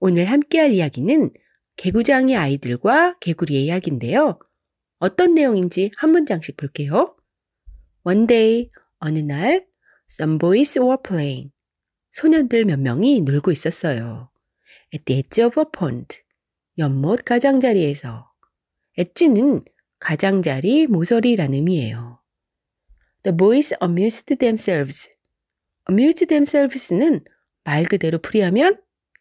오늘 함께할 이야기는 개구장의 아이들과 개구리의 이야기인데요. 어떤 내용인지 한 문장씩 볼게요. One day, 어느 날, some boys were playing. 소년들 몇 명이 놀고 있었어요. At the edge of a pond. 연못 가장자리에서. 엣지는 가장자리, 모서리라는 의미예요. The boys amused themselves. amused themselves는 말 그대로 풀이하면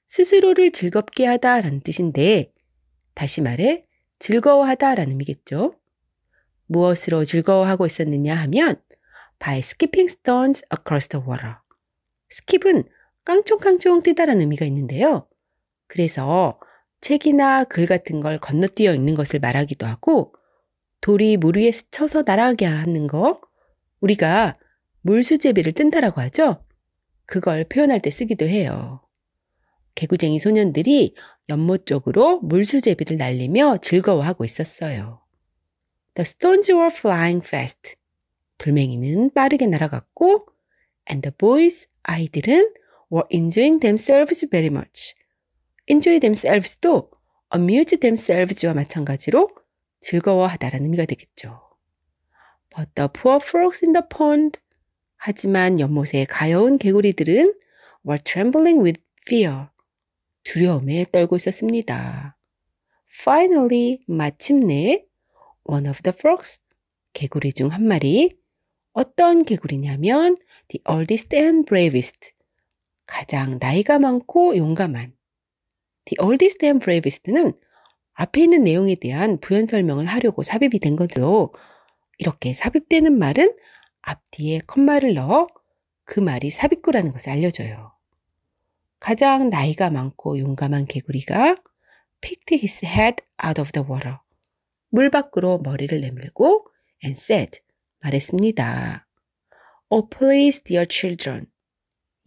스스로를 즐겁게 하다라는 뜻인데 다시 말해 즐거워하다라는 의미겠죠. 무엇으로 즐거워하고 있었느냐 하면 by skipping stones across the water. 스킵은 깡총깡총 뛰다라는 의미가 있는데요. 그래서 책이나 글 같은 걸 건너뛰어 있는 것을 말하기도 하고 돌이 물 위에 스쳐서 날아가게 하는 거 우리가 물수제비를 뜬다라고 하죠. 그걸 표현할 때 쓰기도 해요. 개구쟁이 소년들이 연못 쪽으로 물수제비를 날리며 즐거워하고 있었어요. The stones were flying fast. 돌멩이는 빠르게 날아갔고, and the boys, 아이들은 were enjoying themselves very much. enjoy themselves도 amuse themselves와 마찬가지로 즐거워하다라는 의미가 되겠죠. But the poor frogs in the pond. 하지만 연못의 가여운 개구리들은 were trembling with fear. 두려움에 떨고 있었습니다. Finally, 마침내 one of the frogs, 개구리 중 한 마리, 어떤 개구리냐면 the oldest and bravest, 가장 나이가 많고 용감한. The oldest and bravest는 앞에 있는 내용에 대한 부연 설명을 하려고 삽입이 된 것으로 이렇게 삽입되는 말은 앞뒤에 컴마를 넣어 그 말이 삽입구라는 것을 알려줘요. 가장 나이가 많고 용감한 개구리가 picked his head out of the water. 물 밖으로 머리를 내밀고 and said 말했습니다. Oh please dear children.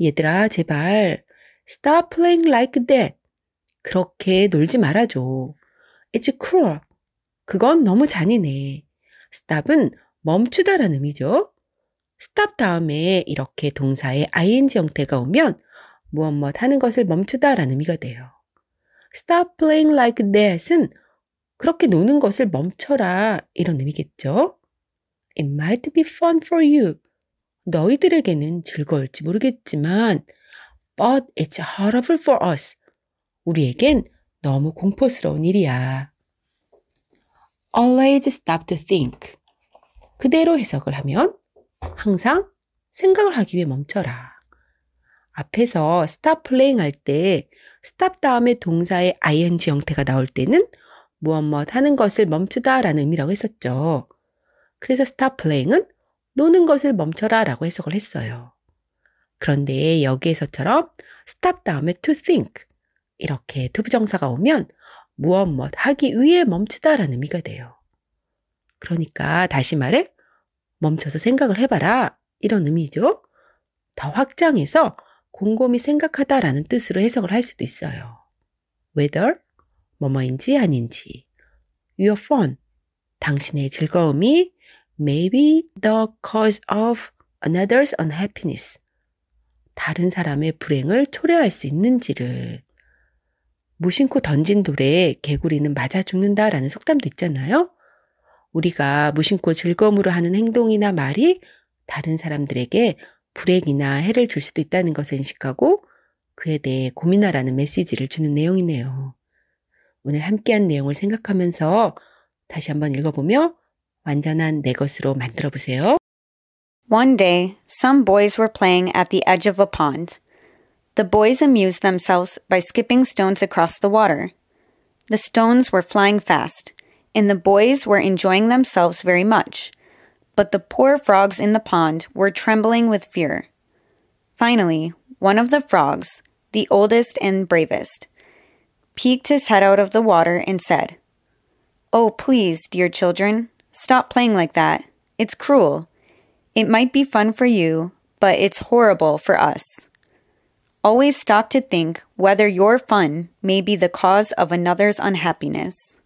얘들아 제발 stop playing like that. 그렇게 놀지 말아줘. It's cruel. 그건 너무 잔인해. stop은 멈추다라는 의미죠. stop 다음에 이렇게 동사의 ing 형태가 오면 무엇무엇 하는 것을 멈추다라는 의미가 돼요. Stop playing like that은 그렇게 노는 것을 멈춰라 이런 의미겠죠. It might be fun for you. 너희들에게는 즐거울지 모르겠지만 but it's horrible for us. 우리에겐 너무 공포스러운 일이야. always stop to think. 그대로 해석을 하면 항상 생각을 하기 위해 멈춰라. 앞에서 stop playing 할 때 stop 다음에 동사의 ing 형태가 나올 때는 무엇무엇 하는 것을 멈추다 라는 의미라고 했었죠. 그래서 stop playing은 노는 것을 멈춰라 라고 해석을 했어요. 그런데 여기에서처럼 stop 다음에 to think 이렇게 투부정사가 오면 무엇무엇 하기 위해 멈추다 라는 의미가 돼요. 그러니까 다시 말해 멈춰서 생각을 해봐라 이런 의미죠. 더 확장해서 곰곰이 생각하다라는 뜻으로 해석을 할 수도 있어요. whether 뭐뭐인지 아닌지 your fun 당신의 즐거움이 maybe the cause of another's unhappiness 다른 사람의 불행을 초래할 수 있는지를 무심코 던진 돌에 개구리는 맞아 죽는다라는 속담도 있잖아요. 우리가 무심코 즐거움으로 하는 행동이나 말이 다른 사람들에게 불행이나 해를 줄 수도 있다는 것을 인식하고 그에 대해 고민하라는 메시지를 주는 내용이네요. 오늘 함께한 내용을 생각하면서 다시 한번 읽어보며 완전한 내 것으로 만들어 보세요. One day, some boys were playing at the edge of a pond. The boys amused themselves by skipping stones across the water. The stones were flying fast, and the boys were enjoying themselves very much but the poor frogs in the pond were trembling with fear. Finally, one of the frogs, the oldest and bravest, peeked his head out of the water and said, Oh, please, dear children, stop playing like that. It's cruel. It might be fun for you, but it's horrible for us. Always stop to think whether your fun may be the cause of another's unhappiness.